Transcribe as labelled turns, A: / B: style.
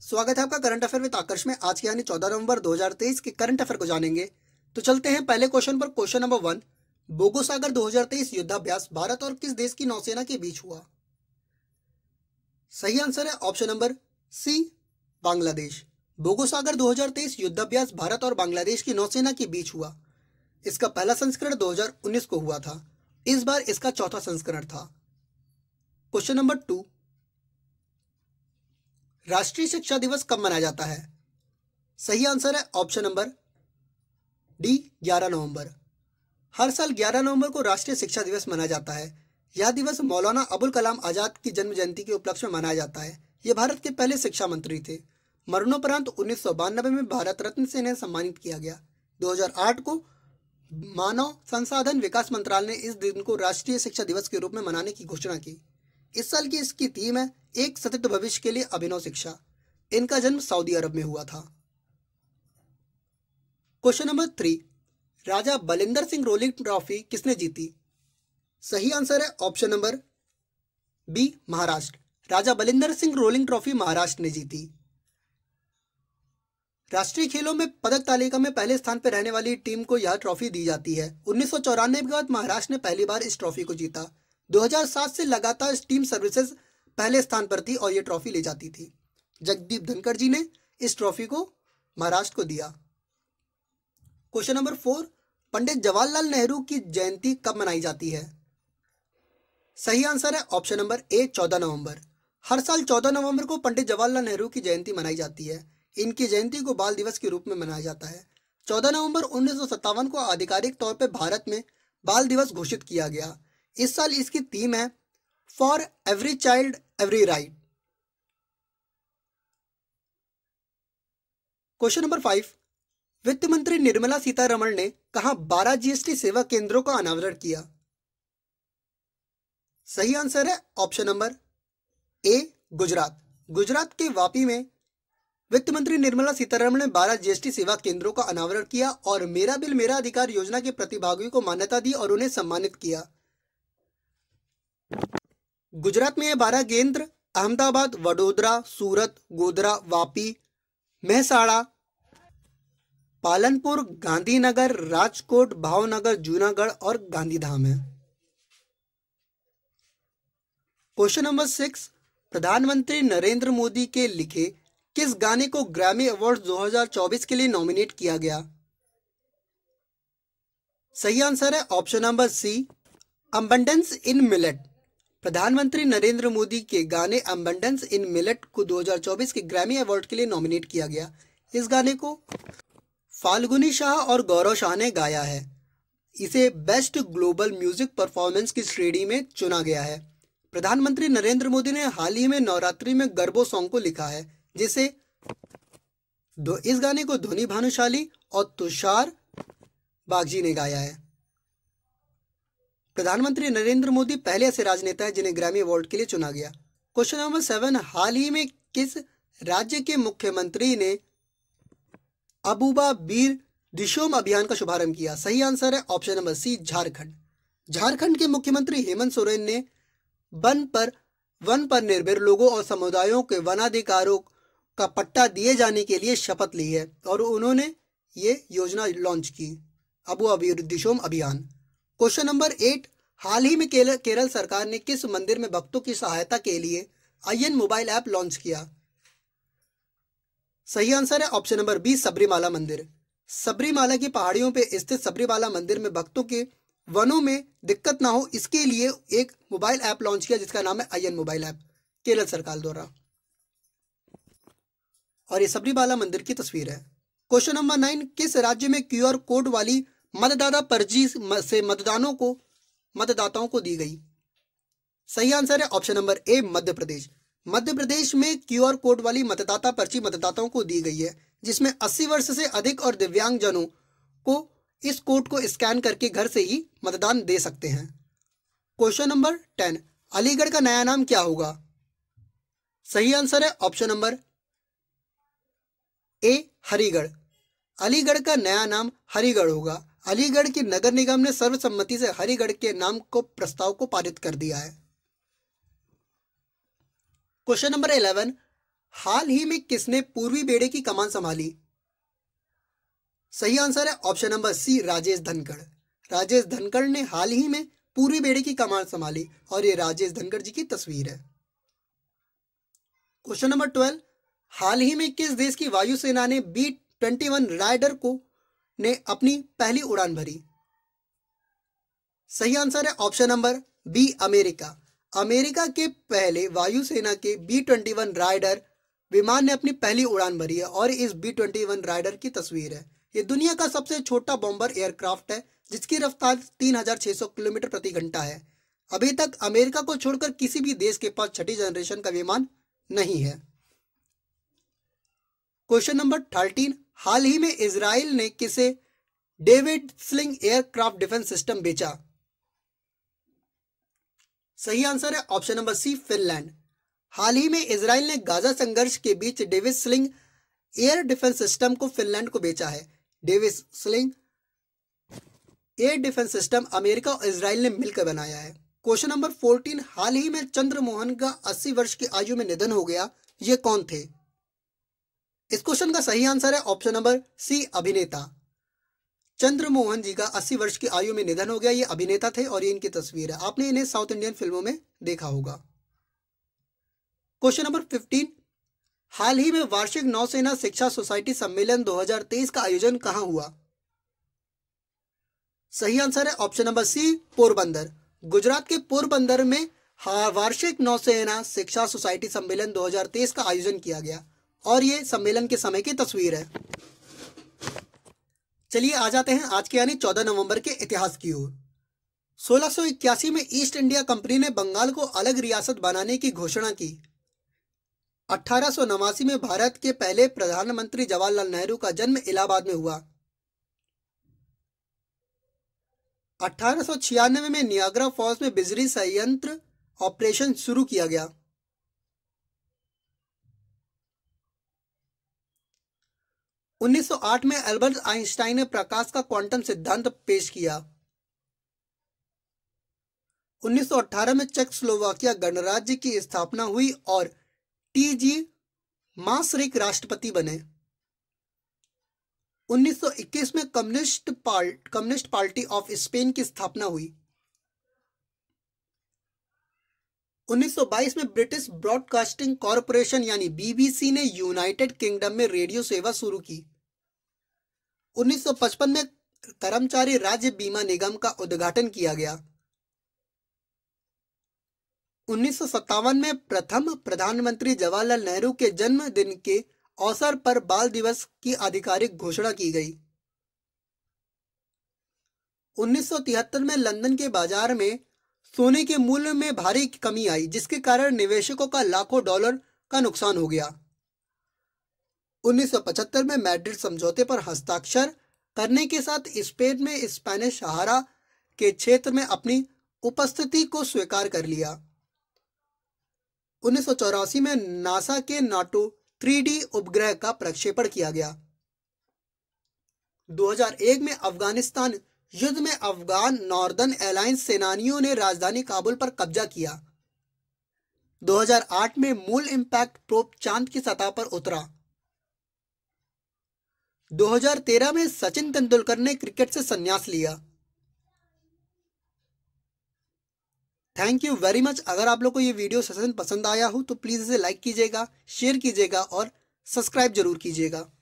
A: स्वागत है आपका करंट अफेयर विद आकर्ष में आज के यानी 14 नवंबर 2023 के करंट अफेयर को जानेंगे तो चलते हैं पहले क्वेश्चन पर क्वेश्चन नंबर वन बोगोसागर 2023 युद्धाभ्यास भारत और किस देश की नौसेना के बीच हुआ सही आंसर है option number C Bangladesh Bongosagar 2023 युद्धाभ्यास भारत और बांग्लादेश की नौसेना के बीच हुआ इसका पहला संस्करण दो को हुआ था इस बार इसका चौथा संस्करण था क्वेश्चन नंबर टू राष्ट्रीय शिक्षा दिवस कब मनाया जाता है सही आंसर है ऑप्शन नंबर डी 11 नवंबर हर साल 11 नवंबर को राष्ट्रीय शिक्षा दिवस मनाया जाता है यह दिवस मौलाना अबुल कलाम आज़ाद की जन्म जयंती के उपलक्ष्य में मनाया जाता है ये भारत के पहले शिक्षा मंत्री थे मरणोपरांत उन्नीस में भारत रत्न से इन्हें सम्मानित किया गया 2008 को मानव संसाधन विकास मंत्रालय ने इस दिन को राष्ट्रीय शिक्षा दिवस के रूप में मनाने की घोषणा की इस साल की इसकी थीम है एक सतत भविष्य के लिए अभिनव शिक्षा इनका जन्म सऊदी अरब में हुआ था question number three Raja Balinder Singh rolling trophy किसने जीती सही आंसर है option number B Maharashtra Raja Balinder Singh rolling trophy Maharashtra ने जीती राष्ट्रीय खेलों में पदक तालिका में पहले स्थान पर रहने वाली टीम को यह ट्रॉफी दी जाती है उन्नीस के बाद महाराष्ट्र ने पहली बार इस ट्रॉफी को जीता 2007 से लगातार टीम सर्विसेज पहले स्थान पर थी और ये ट्रॉफी ले जाती थी जगदीप धनखड़ जी ने इस ट्रॉफी को महाराष्ट्र को दिया question number four Pandit Jawaharlal Nehru की जयंती कब मनाई जाती है सही आंसर है ऑप्शन नंबर ए चौदह नवंबर हर साल चौदह नवंबर को पंडित जवाहरलाल नेहरू की जयंती मनाई जाती है इनकी जयंती को बाल दिवस के रूप में मनाया जाता है चौदह नवंबर उन्नीस को आधिकारिक तौर पर भारत में बाल दिवस घोषित किया गया इस साल इसकी थीम है for every child every right question number five वित्त मंत्री निर्मला सीतारमण ने कहा बारह जीएसटी सेवा केंद्रों का अनावरण किया सही आंसर है option number A Gujarat Gujarat के वापी में वित्त मंत्री निर्मला सीतारमण ने 12 जीएसटी सेवा केंद्रों का अनावरण किया और मेरा बिल मेरा अधिकार योजना के प्रतिभागियों को मान्यता दी और उन्हें सम्मानित किया गुजरात में ये बारह केंद्र अहमदाबाद वडोदरा सूरत गोधरा वापी मेहसाड़ा पालनपुर गांधीनगर राजकोट भावनगर जूनागढ़ और गांधीधाम है क्वेश्चन नंबर सिक्स प्रधानमंत्री नरेंद्र मोदी के लिखे किस गाने को ग्रामी अवार्ड 2024 के लिए नॉमिनेट किया गया सही आंसर है option number C abundance in millet प्रधानमंत्री नरेंद्र मोदी के गाने अम्बंडेंस इन मिलेट को 2024 के ग्रैमी अवार्ड के लिए नॉमिनेट किया गया इस गाने को फाल्गुनी शाह और गौरव शाह ने गाया है इसे बेस्ट ग्लोबल म्यूजिक परफॉर्मेंस की श्रेणी में चुना गया है प्रधानमंत्री नरेंद्र मोदी ने हाल ही में नवरात्रि में गरबो सॉन्ग को लिखा है जिसे इस गाने को धोनी भानुशाली और तुषार बागजी ने गाया है प्रधानमंत्री नरेंद्र मोदी पहले ऐसे राजनेता है जिन्हें ग्रामी अवार्ड के लिए चुना गया क्वेश्चन नंबर सेवन हाल ही में किस राज्य के मुख्यमंत्री ने अबूबा बीर दिशोम अभियान का शुभारंभ किया सही आंसर है option number C Jharkhand Jharkhand के मुख्यमंत्री हेमंत सोरेन ने वन पर वन पर निर्भर लोगों और समुदायों के वनाधिकारों का पट्टा दिए जाने के लिए शपथ ली है और उन्होंने ये योजना लॉन्च की Abu Abir Dishom Abhiyan question number eight हाल ही में केरल, केरल सरकार ने किस मंदिर में भक्तों की सहायता के लिए आईएन मोबाइल ऐप लॉन्च किया सही आंसर है ऑप्शन नंबर बी सबरीमाला मंदिर सबरीमाला की पहाड़ियों पर स्थित सबरीमाला मंदिर में भक्तों के वनों में दिक्कत ना हो इसके लिए एक मोबाइल ऐप लॉन्च किया जिसका नाम है आईएन मोबाइल ऐप केरल सरकार द्वारा और ये सबरीमाला मंदिर की तस्वीर है क्वेश्चन नंबर नाइन किस राज्य में क्यूआर कोड वाली मतदाता पर्ची से मतदानों को मतदाताओं को दी गई सही आंसर है ऑप्शन नंबर ए मध्य प्रदेश मध्य प्रदेश में क्यूआर कोड वाली मतदाता पर्ची मतदाताओं को दी गई है जिसमें 80 वर्ष से अधिक और दिव्यांगजनों को इस कोड को स्कैन करके घर से ही मतदान दे सकते हैं क्वेश्चन नंबर टेन अलीगढ़ का नया नाम क्या होगा सही आंसर है option number A Harigarh Aligarh का नया नाम हरिगढ़ होगा अलीगढ़ की नगर निगम ने सर्वसम्मति से हरिगढ़ के नाम को प्रस्ताव को पारित कर दिया है क्वेश्चन नंबर इलेवन हाल ही में किसने पूर्वी बेड़े की कमान संभाली सही आंसर है option number C Rajesh Dhankhar Rajesh Dhankhar ने हाल ही में पूर्वी बेड़े की कमान संभाली और ये राजेश धनखड़ जी की तस्वीर है क्वेश्चन नंबर ट्वेल्व हाल ही में किस देश की वायुसेना ने बी ट्वेंटी वन राइडर को ने अपनी पहली उड़ान भरी सही आंसर है option number B America America के पहले वायुसेना के बी ट्वेंटी वन राइडर विमान ने अपनी पहली उड़ान भरी है और इस बी ट्वेंटी वन राइडर की तस्वीर है ये दुनिया का सबसे छोटा बॉम्बर एयरक्राफ्ट है जिसकी रफ्तार तीन हजार छह सौ किलोमीटर प्रति घंटा है अभी तक अमेरिका को छोड़कर किसी भी देश के पास छठी जनरेशन का विमान नहीं है क्वेश्चन नंबर थर्टीन हाल ही में इसराइल ने किसे David Sling aircraft defence system बेचा सही आंसर है ऑप्शन नंबर सी फिनलैंड हाल ही में इसराइल ने गाजा संघर्ष के बीच David Sling air defence system को फिनलैंड को बेचा है David Sling air defence system America और इसराइल ने मिलकर बनाया है क्वेश्चन नंबर फोर्टीन हाल ही में चंद्रमोहन का अस्सी वर्ष की आयु में निधन हो गया ये कौन थे इस क्वेश्चन का सही आंसर है ऑप्शन नंबर सी अभिनेता चंद्रमोहन जी का 80 वर्ष की आयु में निधन हो गया ये अभिनेता थे और ये इनकी तस्वीर है आपने इन्हें साउथ इंडियन फिल्मों में देखा होगा क्वेश्चन नंबर 15 हाल ही में वार्षिक नौसेना शिक्षा सोसाइटी सम्मेलन 2023 का आयोजन कहां हुआ सही आंसर है option number C Porbandar Gujarat के पोरबंदर में वार्षिक नौसेना शिक्षा सोसाइटी सम्मेलन दो का आयोजन किया गया और ये सम्मेलन के समय की तस्वीर है चलिए आ जाते हैं आज के यानी 14 नवंबर के इतिहास की ओर सोलह में ईस्ट इंडिया कंपनी ने बंगाल को अलग रियासत बनाने की घोषणा की अठारह में भारत के पहले प्रधानमंत्री जवाहरलाल नेहरू का जन्म इलाहाबाद में हुआ अठारह में नियाग्रा फॉल्स में बिजली संयंत्र ऑपरेशन शुरू किया गया 1908 में अल्बर्ट आइंस्टाइन ने प्रकाश का क्वांटम सिद्धांत पेश किया 1918 में चेक स्लोवाकिया गणराज्य की स्थापना हुई और टीजी मासरिक राष्ट्रपति बने 1921 में Communist part Communist Party of Spain की स्थापना हुई 1922 में ब्रिटिश ब्रॉडकास्टिंग कॉरपोरेशन यानी बीबीसी ने यूनाइटेड किंगडम में रेडियो सेवा शुरू की 1955 में कर्मचारी राज्य बीमा निगम का उद्घाटन किया गया उन्नीस में प्रथम प्रधानमंत्री जवाहरलाल नेहरू के जन्मदिन के अवसर पर बाल दिवस की आधिकारिक घोषणा की गई 1973 में लंदन के बाजार में सोने के मूल्य में भारी कमी आई जिसके कारण निवेशकों का लाखों डॉलर का नुकसान हो गया 1975 में मैड्रिड समझौते पर हस्ताक्षर करने के साथ स्पेन में स्पेनिश सहारा के क्षेत्र में अपनी उपस्थिति को स्वीकार कर लिया उन्नीस में नासा के नाटो थ्री उपग्रह का प्रक्षेपण किया गया 2001 में अफगानिस्तान युद्ध में अफगान नॉर्दर्न एलायंस सेनानियों ने राजधानी काबुल पर कब्जा किया 2008 में मूल इम्पैक्ट प्रोप चांद की सतह पर उतरा 2013 में सचिन तेंदुलकर ने क्रिकेट से संन्यास लिया थैंक यू वेरी मच अगर आप लोग को ये वीडियो सचिन पसंद आया हो तो प्लीज़ इसे लाइक कीजिएगा शेयर कीजिएगा और सब्सक्राइब जरूर कीजिएगा